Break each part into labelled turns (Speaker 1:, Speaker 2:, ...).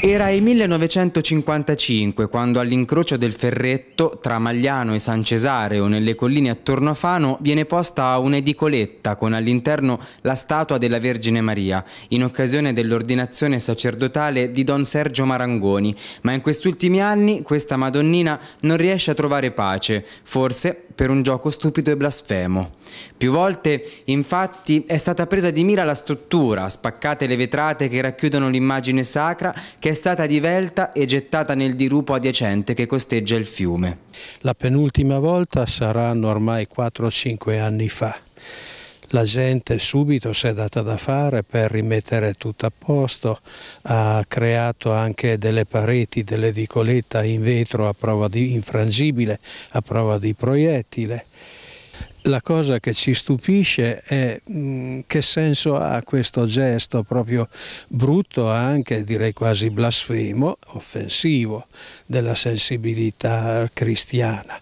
Speaker 1: Era il 1955 quando all'incrocio del Ferretto tra Magliano e San Cesareo nelle colline attorno a Fano viene posta un'edicoletta con all'interno la statua della Vergine Maria in occasione dell'ordinazione sacerdotale di Don Sergio Marangoni, ma in questi ultimi anni questa Madonnina non riesce a trovare pace, forse per un gioco stupido e blasfemo. Più volte, infatti, è stata presa di mira la struttura, spaccate le vetrate che racchiudono l'immagine sacra che che è stata divelta e gettata nel dirupo adiacente che costeggia il fiume.
Speaker 2: La penultima volta saranno ormai 4 5 anni fa. La gente subito si è data da fare per rimettere tutto a posto, ha creato anche delle pareti, delle dicolette in vetro a prova di infrangibile, a prova di proiettile la cosa che ci stupisce è mm, che senso ha questo gesto proprio brutto, anche direi quasi blasfemo, offensivo della sensibilità cristiana.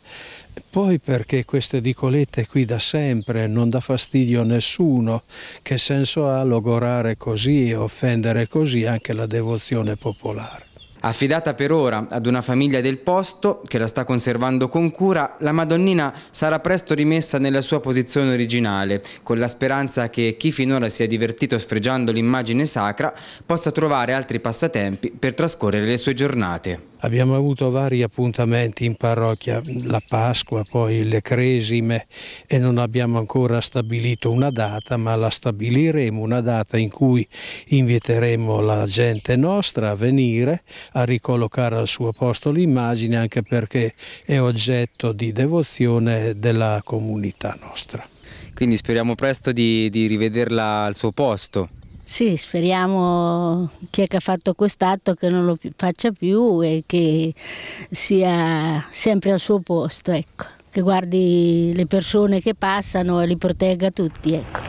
Speaker 2: Poi perché queste dicolette qui da sempre non dà fastidio a nessuno, che senso ha logorare così e offendere così anche la devozione popolare?
Speaker 1: Affidata per ora ad una famiglia del posto che la sta conservando con cura, la Madonnina sarà presto rimessa nella sua posizione originale, con la speranza che chi finora si è divertito sfregiando l'immagine sacra possa trovare altri passatempi per trascorrere le sue giornate.
Speaker 2: Abbiamo avuto vari appuntamenti in parrocchia, la Pasqua, poi le Cresime e non abbiamo ancora stabilito una data, ma la stabiliremo, una data in cui inviteremo la gente nostra a venire, a ricollocare al suo posto l'immagine, anche perché è oggetto di devozione della comunità nostra.
Speaker 1: Quindi speriamo presto di, di rivederla al suo posto.
Speaker 3: Sì, speriamo chi è che ha fatto quest'atto che non lo faccia più e che sia sempre al suo posto, ecco. che guardi le persone che passano e li protegga tutti. Ecco.